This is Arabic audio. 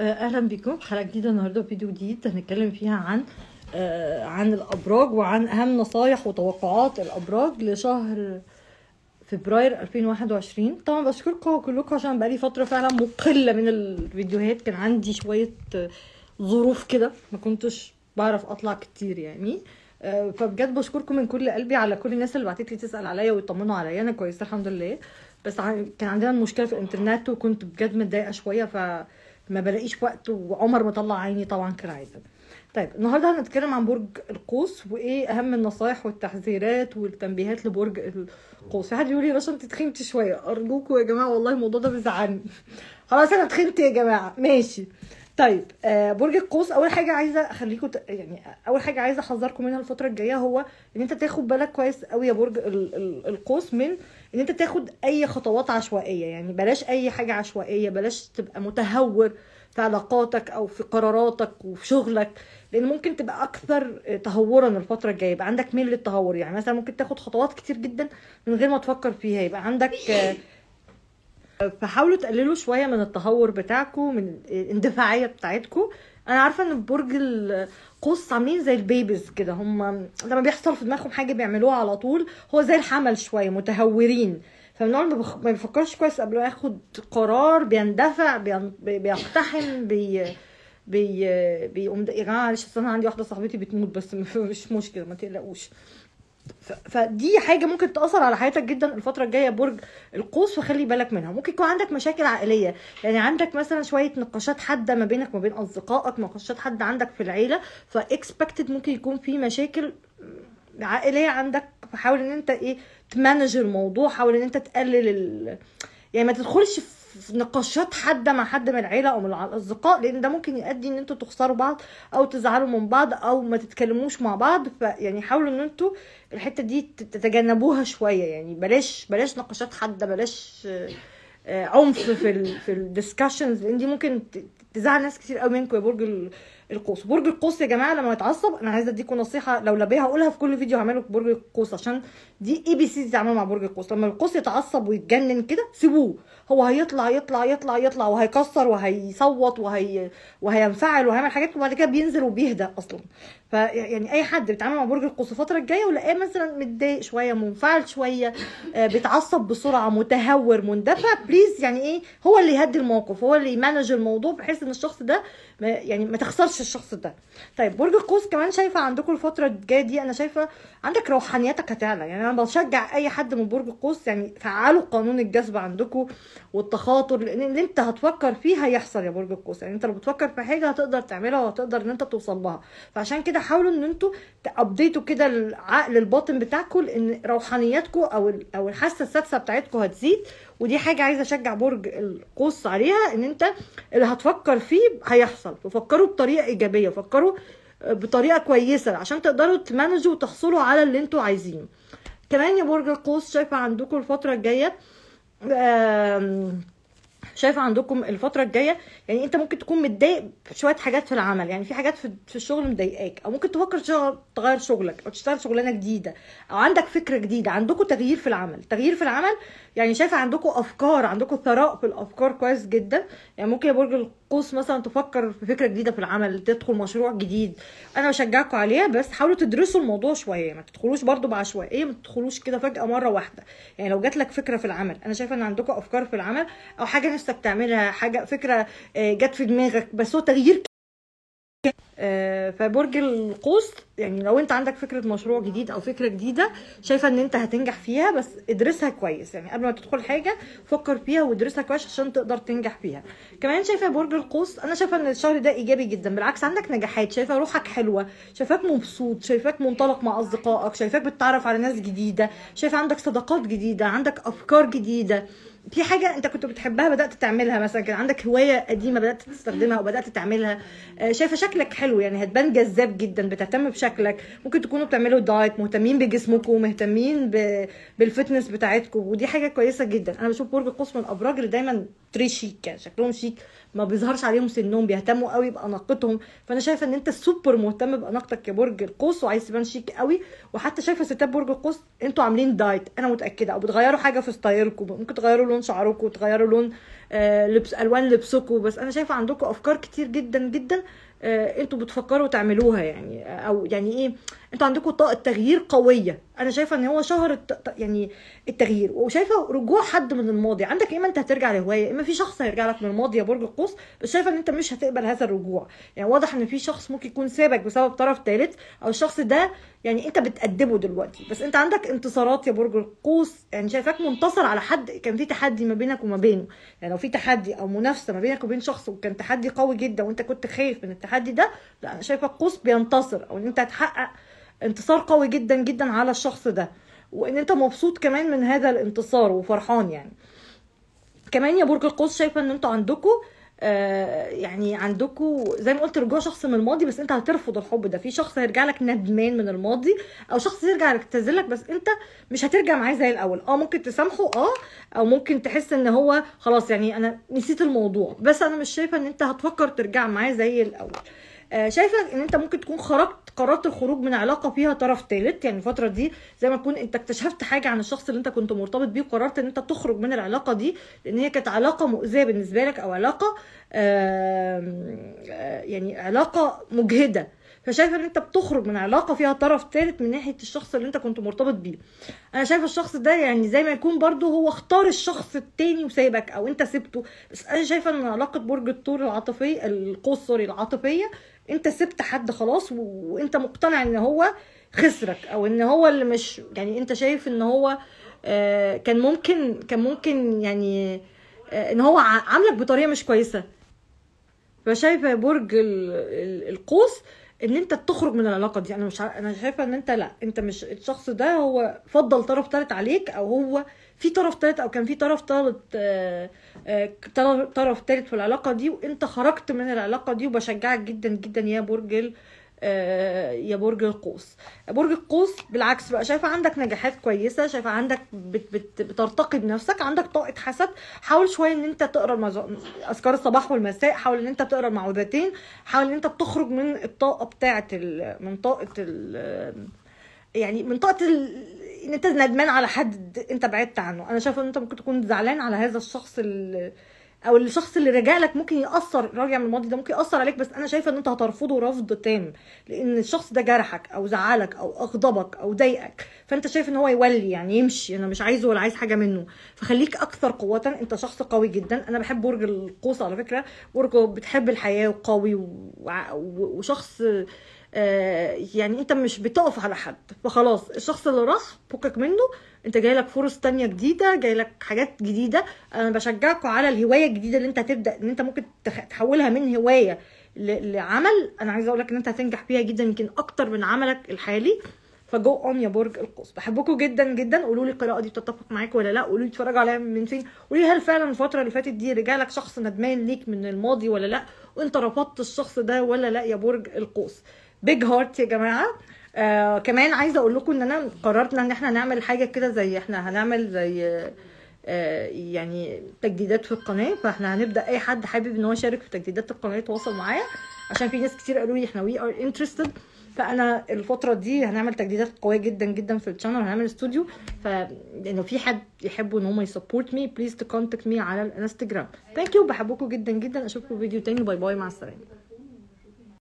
آه، اهلا بكم حلقه جديده النهارده فيديو جديد هنتكلم فيها عن آه عن الابراج وعن اهم نصايح وتوقعات الابراج لشهر فبراير 2021 طبعا بشكركم كلكم عشان بقالي فتره فعلا مقله من الفيديوهات كان عندي شويه آه، ظروف كده ما كنتش بعرف اطلع كتير يعني آه، فبجد بشكركم من كل قلبي على كل الناس اللي بعتت لي تسال عليا ويطمنوا عليا انا كويسه الحمد لله بس كان عندنا مشكله في الانترنت وكنت بجد متضايقه شويه ف ما بلاقيش وقت وعمر مطلع عيني طبعا كالعاده طيب النهارده هنتكلم عن برج القوس وايه اهم النصايح والتحذيرات والتنبيهات لبرج القوس حد يقول لي يا باشا انت تخنتي شويه ارجوكوا يا جماعه والله الموضوع ده بيزعلني خلاص انا تخنت يا جماعه ماشي طيب آه، برج القوس اول حاجه عايزه اخليكم يعني اول حاجه عايزه احذركم منها الفتره الجايه هو ان انت تاخد بالك كويس قوي يا برج القوس من ان انت تاخد اي خطوات عشوائيه يعني بلاش اي حاجه عشوائيه بلاش تبقى متهور في علاقاتك او في قراراتك وفي شغلك لان ممكن تبقى اكثر آه، تهورا الفتره الجايه يبقى عندك ميل للتهور يعني مثلا ممكن تاخد خطوات كتير جدا من غير ما تفكر فيها يبقى عندك آه فحاولوا تقللوا شويه من التهور بتاعكم من الاندفاعيه بتاعتكم انا عارفه ان برج القوس عاملين زي البيبيز كده هم لما بيحصل في دماغهم حاجه بيعملوها على طول هو زي الحمل شويه متهورين فمن ما بيفكرش كويس قبل ما ياخد قرار بيندفع بيقتحم بي بي بيقوم يا جماعه معلش انا عندي واحده صاحبتي بتموت بس مش مشكله ما تقلقوش فدي حاجه ممكن تاثر على حياتك جدا الفتره الجايه برج القوس فخلي بالك منها ممكن يكون عندك مشاكل عائليه يعني عندك مثلا شويه نقاشات حاده ما بينك وما بين اصدقائك نقاشات حاده عندك في العيله فاكسبكتد ممكن يكون في مشاكل عائليه عندك فحاول ان انت ايه تمانج الموضوع حاول ان انت تقلل ال... يعني ما تدخلش في في نقاشات حاده مع حد من العيله او من الاصدقاء لان ده ممكن يؤدي ان انتوا تخسروا بعض او تزعلوا من بعض او ما تتكلموش مع بعض فيعني حاولوا ان انتوا الحته دي تتجنبوها شويه يعني بلاش بلاش نقاشات حاده بلاش آه، عنف في الـ في الديسكشنز لان دي ممكن تزعل ناس كتير قوي منكم يا برج القوس برج القوس يا جماعه لما يتعصب انا عايزه اديكم نصيحه لو لبيها هقولها في كل فيديو هعمله في برج القوس عشان دي اي بي سي بتتعامل مع برج القوس لما القوس يتعصب ويتجنن كده سيبوه هو هيطلع يطلع يطلع يطلع وهيكسر وهيصوت وهي وهينفعل وهيعمل حاجات وبعد كده بينزل وبيهدى اصلا فيعني اي حد بيتعامل مع برج القوس الفتره الجايه ولقاه مثلا متضايق شويه منفعل شويه آه، بيتعصب بسرعه متهور مندفع بليز يعني ايه هو اللي يهدي الموقف هو اللي يمانج الموضوع بحيث ان الشخص ده يعني ما تخسرش وحش الشخص ده طيب برج القوس كمان شايفه عندكم الفتره الجايه دي انا شايفه عندك روحانيتك هتعلى يعني انا بشجع اي حد من برج القوس يعني فعلوا قانون الجذب عندكم والتخاطر لان اللي انت هتفكر فيه هيحصل يا برج القوس يعني انت لو بتفكر في حاجه هتقدر تعملها وهتقدر ان انت توصل لها فعشان كده حاولوا ان انتوا تابديتوا كده العقل الباطن بتاعكم لان روحانياتكم او او الحاسه السادسه بتاعتكم هتزيد ودي حاجه عايزه اشجع برج القوس عليها ان انت اللي هتفكر فيه هيحصل ففكروا بطريقه ايجابيه فكروا بطريقه كويسه عشان تقدروا تمانجوا وتحصلوا على اللي انتوا عايزينه كمان يا برج القوس شايفه عندكم الفتره الجايه شايفه عندكم الفتره الجايه يعني انت ممكن تكون متضايق شويه حاجات في العمل يعني في حاجات في, الشغل مضايقاك او ممكن تفكر تغير شغلك او تشتغل شغلانه جديده او عندك فكره جديده عندكم تغيير في العمل تغيير في العمل يعني شايفه عندكم افكار عندكم ثراء في الافكار كويس جدا يعني ممكن يا برج قوس مثلا تفكر في فكره جديده في العمل تدخل مشروع جديد انا بشجعكم عليها بس حاولوا تدرسوا الموضوع شويه ما تدخلوش برضو بعشوائيه ما تدخلوش كده فجاه مره واحده يعني لو جات لك فكره في العمل انا شايفه ان عندكم افكار في العمل او حاجه نفسك تعملها حاجه فكره آه، جت في دماغك بس هو تغيير آه، فبرج القوس يعني لو انت عندك فكره مشروع جديد او فكره جديده شايفه ان انت هتنجح فيها بس ادرسها كويس يعني قبل ما تدخل حاجه فكر فيها وادرسها كويس عشان تقدر تنجح فيها كمان شايفه برج القوس انا شايفه ان الشهر ده ايجابي جدا بالعكس عندك نجاحات شايفه روحك حلوه شايفاك مبسوط شايفاك منطلق مع اصدقائك شايفاك بتتعرف على ناس جديده شايفه عندك صداقات جديده عندك افكار جديده في حاجه انت كنت بتحبها بدات تعملها مثلا كان عندك هوايه قديمه بدات تستخدمها وبدات تعملها آه، شايفه شكلك حلو يعني هتبان جذاب جدا بتهتم بشكلك ممكن تكونوا بتعملوا دايت مهتمين بجسمكم مهتمين بالفتنس بتاعتكم ودي حاجه كويسه جدا انا بشوف برج القوس من الابراج اللي دايما تري شيك يعني شكلهم شيك ما بيظهرش عليهم سنهم بيهتموا قوي باناقتهم فانا شايفه ان انت سوبر مهتم باناقتك يا برج القوس وعايز تبان شيك قوي وحتى شايفه ستات برج القوس انتوا عاملين دايت انا متاكده او بتغيروا حاجه في ستايلكم ممكن تغيروا لون شعركم تغيروا لون آه لبس الوان لبسكم بس انا شايفه عندكم افكار كتير جدا جدا آه، انتوا بتفكروا تعملوها يعني آه، او يعني ايه انتوا عندكم طاقه تغيير قويه انا شايفه ان هو شهر يعني التغيير وشايفه رجوع حد من الماضي عندك اما انت هترجع لهوايه اما في شخص هيرجع لك من الماضي يا برج القوس بس شايفه ان انت مش هتقبل هذا الرجوع يعني واضح ان في شخص ممكن يكون سابك بسبب طرف ثالث او الشخص ده يعني انت بتقدمه دلوقتي بس انت عندك انتصارات يا برج القوس يعني شايفاك منتصر على حد كان في تحدي ما بينك وما بينه يعني لو في تحدي او منافسه ما بينك وبين شخص وكان تحدي قوي جدا وانت كنت خايف من التحدي ده لا انا شايفه القوس بينتصر او ان انت هتحقق انتصار قوي جدا جدا على الشخص ده وان انت مبسوط كمان من هذا الانتصار وفرحان يعني كمان يا برج القوس شايفه ان انتوا عندكم آه، يعني عندكم زي ما قلت رجوع شخص من الماضي بس انت هترفض الحب ده في شخص هيرجع لك ندمان من الماضي او شخص يرجع لك تزلك بس انت مش هترجع معاه زي الاول اه ممكن تسامحه اه او ممكن تحس ان هو خلاص يعني انا نسيت الموضوع بس انا مش شايفه ان انت هتفكر ترجع معاه زي الاول آه، شايفه ان انت ممكن تكون خرجت قررت الخروج من علاقه فيها طرف ثالث يعني الفتره دي زي ما تكون انت اكتشفت حاجه عن الشخص اللي انت كنت مرتبط بيه وقررت ان انت تخرج من العلاقه دي لان هي كانت علاقه مؤذيه بالنسبه لك او علاقه آه، يعني علاقه مجهده فشايفه ان انت بتخرج من علاقه فيها طرف ثالث من ناحيه الشخص اللي انت كنت مرتبط بيه انا شايفه الشخص ده يعني زي ما يكون برده هو اختار الشخص الثاني وسايبك او انت سبته بس انا شايفه ان علاقه برج الثور العاطفيه القوس سوري العاطفيه انت سبت حد خلاص وانت مقتنع ان هو خسرك او ان هو اللي مش يعني انت شايف ان هو آه، كان ممكن كان ممكن يعني آه، ان هو عاملك بطريقه مش كويسه فشايفه برج القوس ان انت تخرج من العلاقه دي انا مش عارف... انا شايفه ان انت لا انت مش الشخص ده هو فضل طرف تالت عليك او هو في طرف تالت او كان في طرف تالت آه، آه، طرف تالت في العلاقه دي وانت خرجت من العلاقه دي وبشجعك جدا جدا يا برجل آه، يا برج القوس برج القوس بالعكس بقى شايفه عندك نجاحات كويسه شايفه عندك بت بت بترتقي بنفسك عندك طاقه حسد حاول شويه ان انت تقرا اذكار الصباح والمساء حاول ان انت تقرا المعوذتين حاول ان انت بتخرج من الطاقه بتاعه ال... من طاقه ال... يعني من طاقه ال... ان انت ندمان على حد انت بعدت عنه انا شايفه ان انت ممكن تكون زعلان على هذا الشخص اللي او الشخص اللي راجع لك ممكن ياثر راجع من الماضي ده ممكن ياثر عليك بس انا شايفه ان انت هترفضه رفض تام لان الشخص ده جرحك او زعلك او اغضبك او ضايقك فانت شايف ان هو يولي يعني يمشي انا مش عايزه ولا عايز حاجه منه فخليك اكثر قوه انت شخص قوي جدا انا بحب برج القوس على فكره برج بتحب الحياه وقوي وشخص آه، يعني انت مش بتقف على حد فخلاص الشخص اللي راح فكك منه انت جاي لك فرص تانية جديدة جاي لك حاجات جديدة انا بشجعكوا على الهواية الجديدة اللي انت هتبدا ان انت ممكن تحولها من هواية لعمل انا عايزة اقول لك ان انت هتنجح فيها جدا يمكن اكتر من عملك الحالي فجو اون يا برج القوس بحبكم جدا جدا قولوا لي القراءه دي بتتفق معاكم ولا لا قولوا لي اتفرجوا عليها من فين قولوا لي هل فعلا الفتره اللي فاتت دي رجع لك شخص ندمان ليك من الماضي ولا لا وانت رفضت الشخص ده ولا لا يا برج القوس بيج هارت يا جماعه آه كمان عايزه اقول لكم ان انا قررنا ان احنا نعمل حاجه كده زي احنا هنعمل زي آه، يعني تجديدات في القناه فاحنا هنبدا اي حد حابب ان هو يشارك في تجديدات القناه يتواصل معايا عشان في ناس كتير قالوا لي احنا وي ار انترستد فانا الفتره دي هنعمل تجديدات قويه جدا جدا في الشانل هنعمل استوديو فلو في حد يحبوا ان هم يسبورت مي بليز تو كونتاكت مي على الانستجرام ثانك يو بحبكم جدا جدا اشوفكم في فيديو تاني باي باي مع السلامه